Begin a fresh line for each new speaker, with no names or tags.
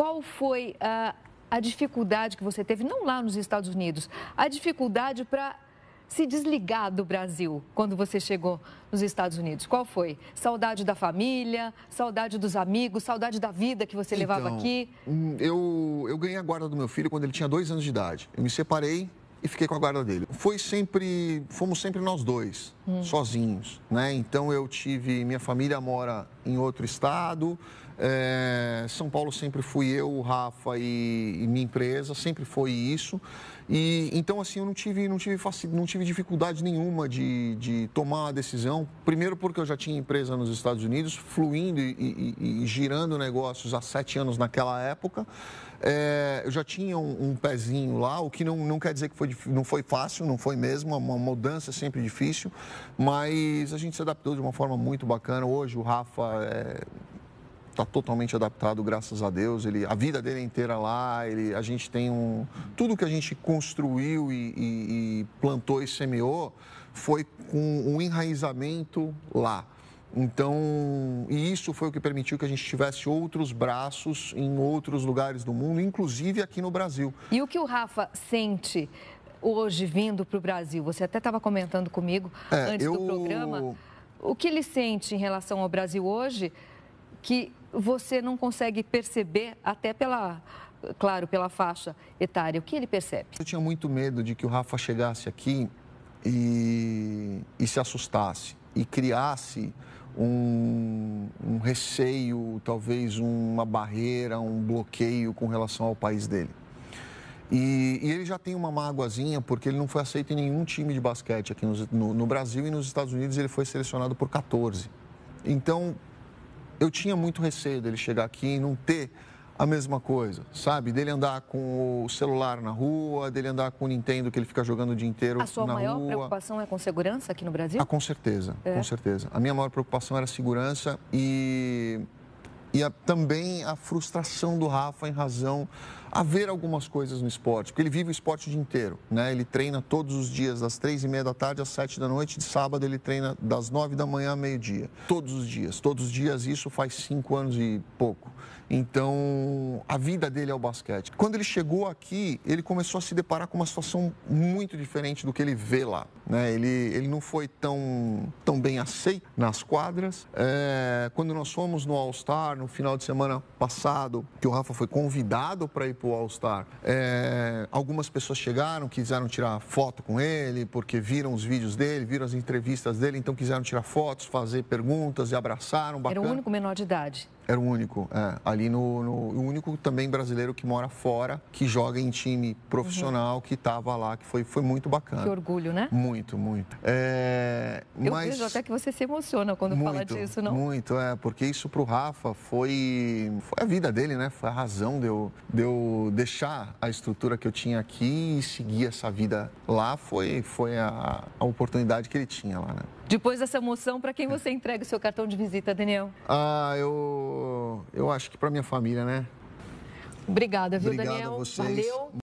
qual foi a, a dificuldade que você teve, não lá nos Estados Unidos, a dificuldade para se desligar do Brasil quando você chegou nos Estados Unidos? Qual foi? Saudade da família, saudade dos amigos, saudade da vida que você então, levava aqui?
Hum, eu, eu ganhei a guarda do meu filho quando ele tinha dois anos de idade. Eu me separei e fiquei com a guarda dele. Foi sempre, fomos sempre nós dois, hum. sozinhos, né? Então eu tive, minha família mora em outro estado, é, São Paulo sempre fui eu, o Rafa e, e, minha empresa, sempre foi isso. E então assim eu não tive, não tive, não tive dificuldade nenhuma de, de tomar a decisão. Primeiro porque eu já tinha empresa nos Estados Unidos, fluindo e, e, e girando negócios há sete anos naquela época. É, eu já tinha um, um pezinho lá, o que não, não quer dizer que foi não foi fácil, não foi mesmo, uma mudança sempre difícil, mas a gente se adaptou de uma forma muito bacana. Hoje o Rafa é, está totalmente adaptado, graças a Deus. Ele, a vida dele é inteira lá. Ele, a gente tem um. Tudo que a gente construiu e, e, e plantou e semeou foi com um enraizamento lá. Então, e isso foi o que permitiu que a gente tivesse outros braços em outros lugares do mundo, inclusive aqui no Brasil.
E o que o Rafa sente hoje vindo para o Brasil? Você até estava comentando comigo é, antes eu... do programa. O que ele sente em relação ao Brasil hoje que você não consegue perceber até pela, claro, pela faixa etária? O que ele percebe?
Eu tinha muito medo de que o Rafa chegasse aqui e, e se assustasse e criasse um, um, receio, talvez uma barreira, um bloqueio com relação ao país dele. E, e, ele já tem uma mágoazinha porque ele não foi aceito em nenhum time de basquete aqui no, no, no, Brasil e nos Estados Unidos ele foi selecionado por 14. Então, eu tinha muito receio dele chegar aqui e não ter a mesma coisa, sabe? Dele andar com o celular na rua, dele andar com o Nintendo que ele fica jogando o dia inteiro na rua. A sua maior rua. preocupação
é com segurança aqui no Brasil? Ah,
com certeza, é. com certeza. A minha maior preocupação era segurança e e a, também a frustração do Rafa em razão a ver algumas coisas no esporte, porque ele vive o esporte o dia inteiro, né? Ele treina todos os dias, das três e meia da tarde às sete da noite, de sábado ele treina das nove da manhã ao meio-dia, todos os dias, todos os dias, isso faz cinco anos e pouco. Então, a vida dele é o basquete. Quando ele chegou aqui, ele começou a se deparar com uma situação muito diferente do que ele vê lá. Né? Ele, ele não foi tão, tão bem aceito nas quadras. É, quando nós fomos no All-Star, no final de semana passado, que o Rafa foi convidado para ir para o All-Star, é, algumas pessoas chegaram, quiseram tirar foto com ele, porque viram os vídeos dele, viram as entrevistas dele, então quiseram tirar fotos, fazer perguntas e abraçaram. Bacana. Era o único
menor de idade.
Era o único, é, ali no, no, O único também brasileiro que mora fora, que joga em time profissional, uhum. que estava lá, que foi, foi muito bacana. Que orgulho, né? Muito, muito. É, Eu mas... vejo até
que você se emociona quando muito, fala disso, não?
Muito, é, porque isso pro Rafa foi, foi a vida dele, né? Foi a razão de eu, de eu deixar a estrutura que eu tinha aqui e seguir essa vida lá. Foi, foi a, a oportunidade que ele tinha lá, né?
Depois dessa emoção, para quem é. você entrega o seu cartão de visita, Daniel?
Ah, eu eu acho que para minha família, né?
Obrigada, viu, Obrigado Daniel? A vocês. Valeu.